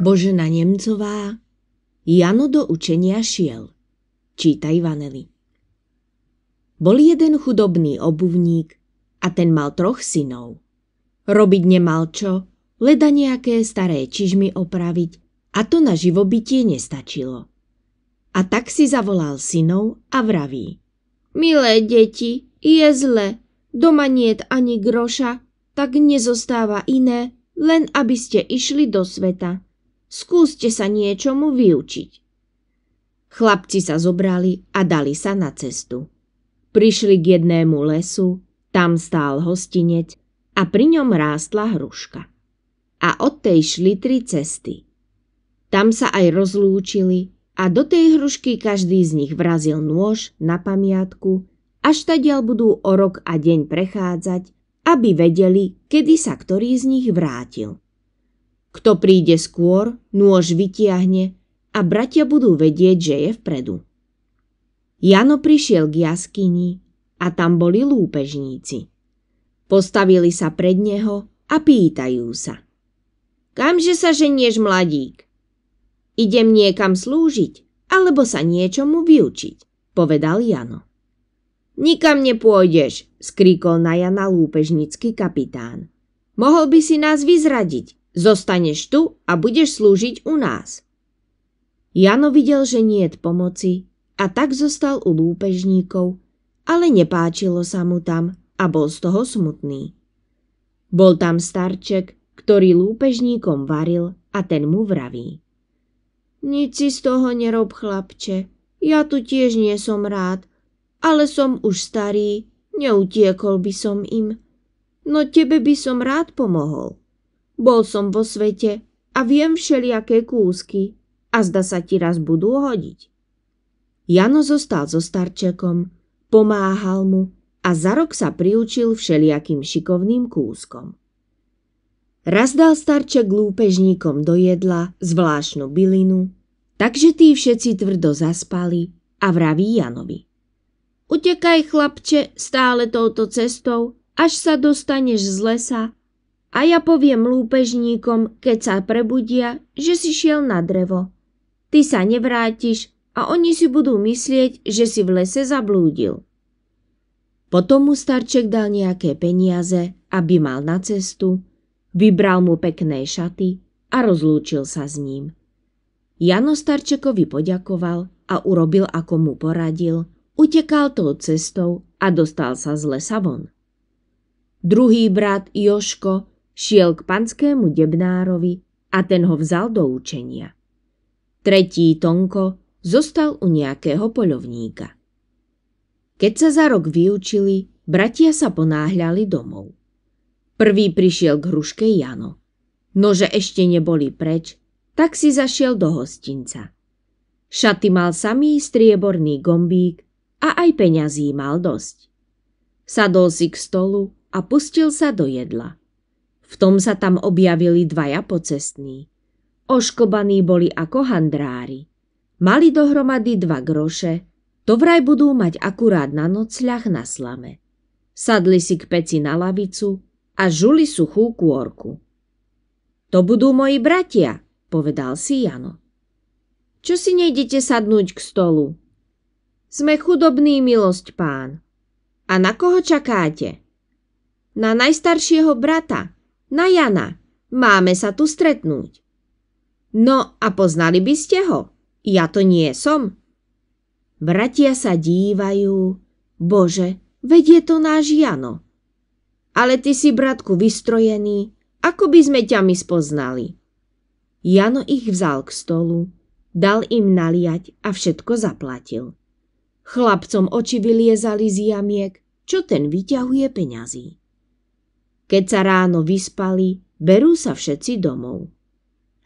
Božena Nemcová Jano do učenia šiel. Čítaj Vanely. Bol jeden chudobný obuvník a ten mal troch synov. Robiť nemal čo, leda nejaké staré čižmy opraviť a to na živobytie nestačilo. A tak si zavolal synov a vraví. Milé deti, je zle, doma niet ani groša, tak nezostáva iné, len aby ste išli do sveta Skúste sa niečomu vyučiť. Chlapci sa zobrali a dali sa na cestu. Prišli k jednému lesu, tam stál hostinec a pri ňom rástla hruška. A od tej šli tri cesty. Tam sa aj rozlúčili a do tej hrušky každý z nich vrazil nôž na pamiatku, až tadiaľ budú o rok a deň prechádzať, aby vedeli, kedy sa ktorý z nich vrátil. Kto príde skôr, nôž vytiahne a bratia budú vedieť, že je vpredu. Jano prišiel k jaskyni a tam boli lúpežníci. Postavili sa pred neho a pýtajú sa. Kamže sa ženieš, mladík? Idem niekam slúžiť, alebo sa niečomu vyučiť, povedal Jano. Nikam nepôjdeš, skríkol na Jana lúpežnický kapitán. Mohol by si nás vyzradiť, Zostaneš tu a budeš slúžiť u nás. Jano videl, že nie je pomoci a tak zostal u lúpežníkov, ale nepáčilo sa mu tam a bol z toho smutný. Bol tam starček, ktorý lúpežníkom varil a ten mu vraví. Nic si z toho nerob, chlapče, ja tu tiež nie som rád, ale som už starý, neutiekol by som im. No tebe by som rád pomohol. Bol som vo svete a viem všelijaké kúsky a zda sa ti raz budú hodiť. Jano zostal so starčekom, pomáhal mu a za rok sa priučil všelijakým šikovným kúskom. Raz dal starček lúpežníkom do jedla zvláštnu bylinu, takže tí všetci tvrdo zaspali a vraví Janovi. Utekaj, chlapče, stále touto cestou, až sa dostaneš z lesa a ja poviem lúpežníkom, keď sa prebudia, že si šiel na drevo. Ty sa nevrátiš a oni si budú myslieť, že si v lese zablúdil. Potom mu starček dal nejaké peniaze, aby mal na cestu, vybral mu pekné šaty a rozlúčil sa s ním. Jano starčekovi poďakoval a urobil, ako mu poradil, utekal tou cestou a dostal sa z lesa von. Druhý brat Joško šiel k panskému debnárovi a ten ho vzal do učenia. Tretí Tonko zostal u nejakého poľovníka. Keď sa za rok vyučili, bratia sa ponáhľali domov. Prvý prišiel k hruške Jano. Nože ešte neboli preč, tak si zašiel do hostinca. Šaty mal samý strieborný gombík a aj peňazí mal dosť. Sadol si k stolu a pustil sa do jedla. V tom sa tam objavili dvaja pocestní. Oškobaní boli ako handrári. Mali dohromady dva groše, to vraj budú mať akurát na nocľah na slame. Sadli si k peci na lavicu a žuli suchú kôrku. To budú moji bratia, povedal si Jano. Čo si nejdete sadnúť k stolu? Sme chudobný milosť pán. A na koho čakáte? Na najstaršieho brata, na Jana. Máme sa tu stretnúť. No a poznali by ste ho? Ja to nie som. Bratia sa dívajú. Bože, vedie to náš Jano. Ale ty si, bratku, vystrojený, ako by sme ťa my spoznali. Jano ich vzal k stolu, dal im naliať a všetko zaplatil. Chlapcom oči vyliezali z jamiek, čo ten vyťahuje peňazí. Keď sa ráno vyspali, berú sa všetci domov.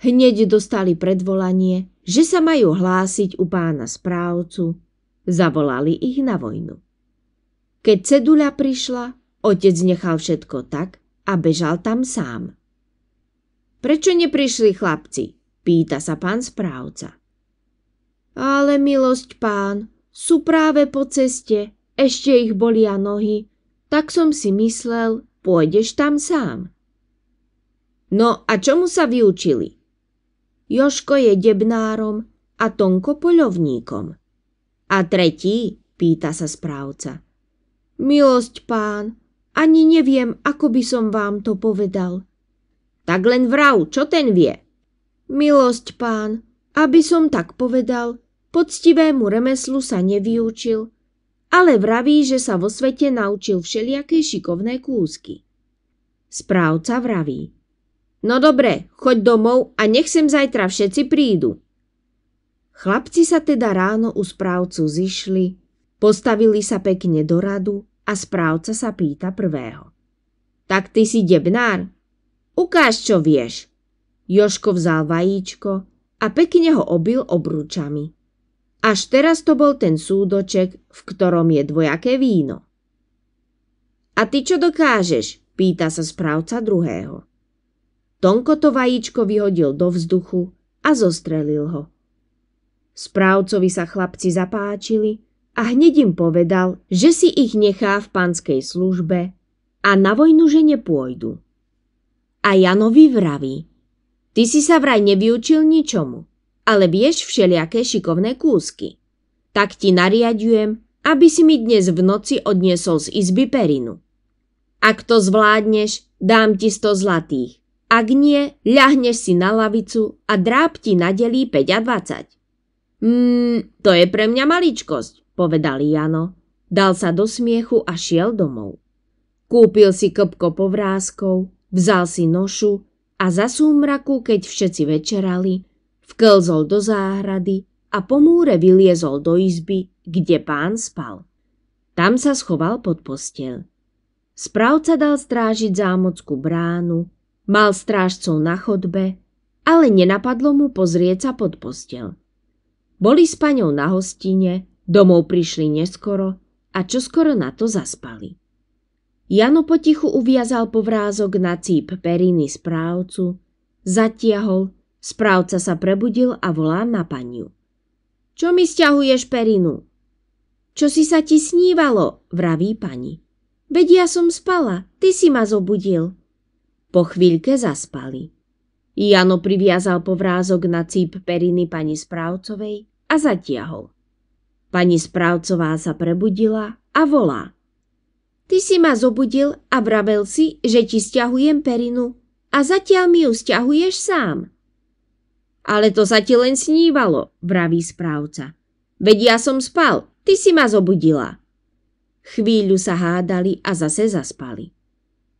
Hneď dostali predvolanie, že sa majú hlásiť u pána správcu. Zavolali ich na vojnu. Keď ceduľa prišla, otec nechal všetko tak a bežal tam sám. Prečo neprišli chlapci? Pýta sa pán správca. Ale milosť pán, sú práve po ceste, ešte ich bolia nohy, tak som si myslel, pôjdeš tam sám. No a čomu sa vyučili? Joško je debnárom a Tonko poľovníkom. A tretí, pýta sa správca. Milosť pán, ani neviem, ako by som vám to povedal. Tak len vrav, čo ten vie? Milosť pán, aby som tak povedal, poctivému remeslu sa nevyučil ale vraví, že sa vo svete naučil všelijaké šikovné kúsky. Správca vraví. No dobre, choď domov a nech sem zajtra všetci prídu. Chlapci sa teda ráno u správcu zišli, postavili sa pekne do radu a správca sa pýta prvého. Tak ty si debnár? Ukáž, čo vieš. Joško vzal vajíčko a pekne ho obil obručami. Až teraz to bol ten súdoček, v ktorom je dvojaké víno. A ty čo dokážeš? pýta sa správca druhého. Tonko to vajíčko vyhodil do vzduchu a zostrelil ho. Správcovi sa chlapci zapáčili a hneď im povedal, že si ich nechá v panskej službe a na vojnu že nepôjdu. A Janovi vraví, ty si sa vraj nevyučil ničomu ale vieš všelijaké šikovné kúsky. Tak ti nariadujem, aby si mi dnes v noci odniesol z izby perinu. Ak to zvládneš, dám ti 100 zlatých. Ak nie, ľahneš si na lavicu a dráb ti nadelí 5 a 20. Mm, to je pre mňa maličkosť, povedal Jano. Dal sa do smiechu a šiel domov. Kúpil si kopko povrázkov, vzal si nošu a za súmraku, keď všetci večerali, Vklzol do záhrady a pomúre vyliezol do izby, kde pán spal. Tam sa schoval pod postel. Správca dal strážiť zámockú bránu, mal strážcov na chodbe, ale nenapadlo mu pozrieť sa pod postel. Boli s paňou na hostine, domov prišli neskoro a čoskoro na to zaspali. Jano potichu uviazal povrázok na cíp periny správcu, zatiahol Správca sa prebudil a volá na paniu. Čo mi stiahuješ perinu? Čo si sa ti snívalo, vraví pani. Veď ja som spala, ty si ma zobudil. Po chvíľke zaspali. Jano priviazal povrázok na cíp periny pani správcovej a zatiahol. Pani správcová sa prebudila a volá. Ty si ma zobudil a vravel si, že ti stiahujem perinu a zatiaľ mi ju stiahuješ sám. Ale to sa ti len snívalo, vraví správca. Veď ja som spal, ty si ma zobudila. Chvíľu sa hádali a zase zaspali.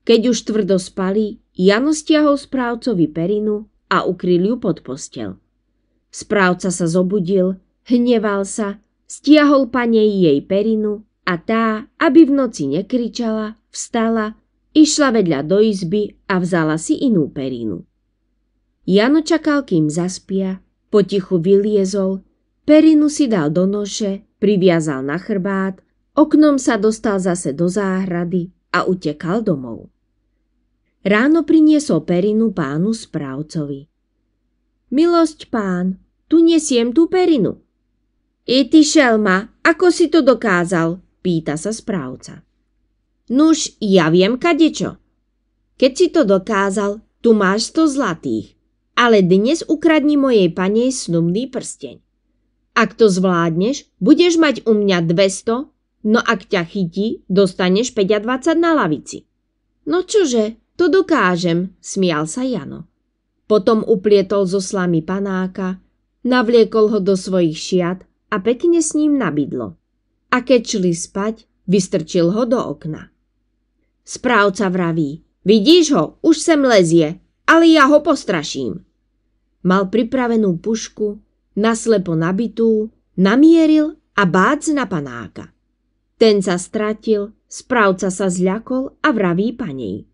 Keď už tvrdo spali, Jano stiahol správcovi perinu a ukryl ju pod postel. Správca sa zobudil, hneval sa, stiahol panej jej perinu a tá, aby v noci nekričala, vstala, išla vedľa do izby a vzala si inú perinu. Jano čakal, kým zaspia, potichu vyliezol, perinu si dal do noše, priviazal na chrbát, oknom sa dostal zase do záhrady a utekal domov. Ráno priniesol perinu pánu správcovi. Milosť pán, tu nesiem tú perinu. I ty, šelma, ako si to dokázal? Pýta sa správca. Nuž, ja viem kadečo. Keď si to dokázal, tu máš sto zlatých ale dnes ukradni mojej panej snubný prsteň. Ak to zvládneš, budeš mať u mňa 200, no ak ťa chytí, dostaneš 25 na lavici. No čože, to dokážem, smial sa Jano. Potom uplietol zo slamy panáka, navliekol ho do svojich šiat a pekne s ním nabidlo. A keď šli spať, vystrčil ho do okna. Správca vraví, vidíš ho, už sem lezie, ale ja ho postraším. Mal pripravenú pušku, naslepo nabitú, namieril a bác na panáka. Ten sa stratil, správca sa zľakol a vraví panej.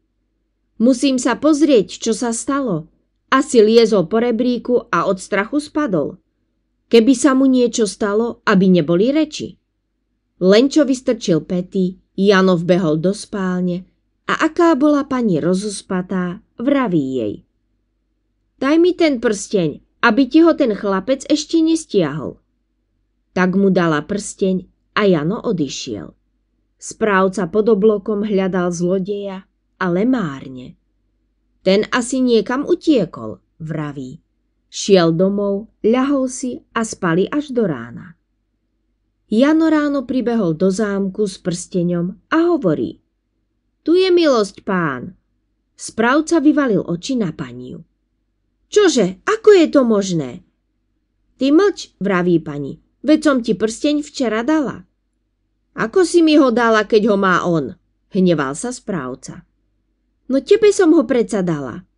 Musím sa pozrieť, čo sa stalo. Asi liezol po rebríku a od strachu spadol. Keby sa mu niečo stalo, aby neboli reči. Lenčo vystrčil pety, Jano vbehol do spálne, a aká bola pani rozospatá, vraví jej. Daj mi ten prsteň, aby ti ho ten chlapec ešte nestiahol. Tak mu dala prsteň a Jano odišiel. Správca pod oblokom hľadal zlodeja, ale márne. Ten asi niekam utiekol, vraví. Šiel domov, ľahol si a spali až do rána. Jano ráno pribehol do zámku s prsteňom a hovorí – tu je milosť pán. Správca vyvalil oči na paniu. Čože, ako je to možné? Ty mlč, vraví pani, veď som ti prsteň včera dala. Ako si mi ho dala, keď ho má on? Hneval sa správca. No tebe som ho predsa dala.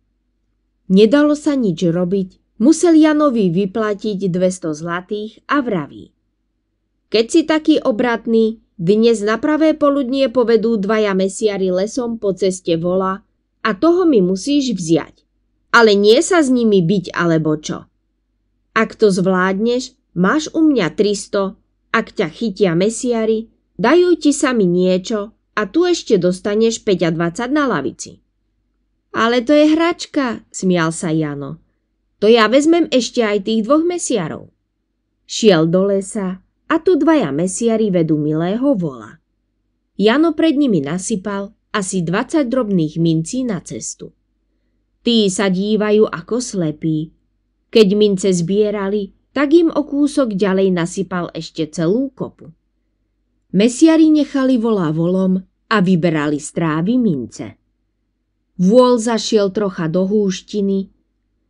Nedalo sa nič robiť, musel Janovi vyplatiť 200 zlatých a vraví. Keď si taký obratný, dnes na pravé poludnie povedú dvaja mesiari lesom po ceste vola a toho mi musíš vziať. Ale nie sa s nimi byť alebo čo. Ak to zvládneš, máš u mňa 300, ak ťa chytia mesiari, dajú ti sa mi niečo a tu ešte dostaneš 5 a 20 na lavici. Ale to je hračka, smial sa Jano. To ja vezmem ešte aj tých dvoch mesiarov. Šiel do lesa, a tu dvaja mesiari vedú milého vola. Jano pred nimi nasypal asi 20 drobných mincí na cestu. Tí sa dívajú ako slepí. Keď mince zbierali, tak im o kúsok ďalej nasypal ešte celú kopu. Mesiari nechali volá volom a vyberali strávy mince. Vôl zašiel trocha do húštiny,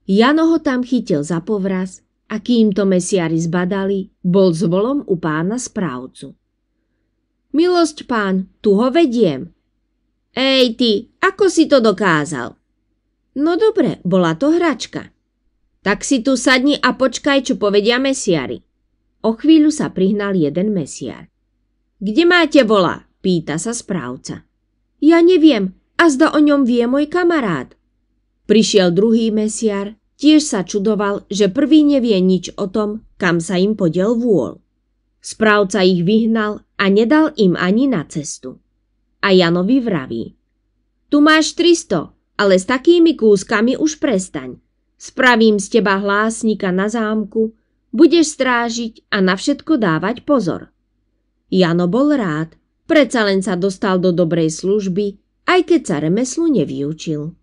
Jano ho tam chytil za povraz a kým to mesiari zbadali, bol s volom u pána správcu. Milosť pán, tu ho vediem. Ej ty, ako si to dokázal? No dobre, bola to hračka. Tak si tu sadni a počkaj, čo povedia mesiari. O chvíľu sa prihnal jeden mesiar. Kde máte vola? Pýta sa správca. Ja neviem, a zda o ňom vie môj kamarát. Prišiel druhý mesiar Tiež sa čudoval, že prvý nevie nič o tom, kam sa im podiel vôľ. Správca ich vyhnal a nedal im ani na cestu. A Janovi vraví. Tu máš 300, ale s takými kúskami už prestaň. Spravím z teba hlásnika na zámku, budeš strážiť a na všetko dávať pozor. Jano bol rád, Preca len sa dostal do dobrej služby, aj keď sa remeslu nevyučil.